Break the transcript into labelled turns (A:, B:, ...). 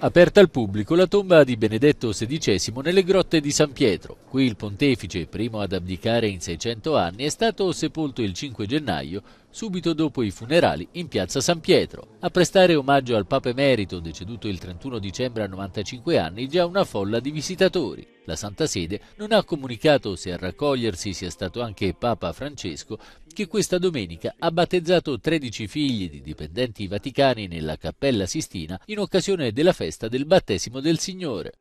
A: Aperta al pubblico la tomba di Benedetto XVI nelle grotte di San Pietro. Qui il pontefice, primo ad abdicare in 600 anni, è stato sepolto il 5 gennaio subito dopo i funerali in piazza San Pietro. A prestare omaggio al Papa Emerito, deceduto il 31 dicembre a 95 anni, già una folla di visitatori. La Santa Sede non ha comunicato se a raccogliersi sia stato anche Papa Francesco, che questa domenica ha battezzato 13 figli di dipendenti vaticani nella Cappella Sistina in occasione della festa del battesimo del Signore.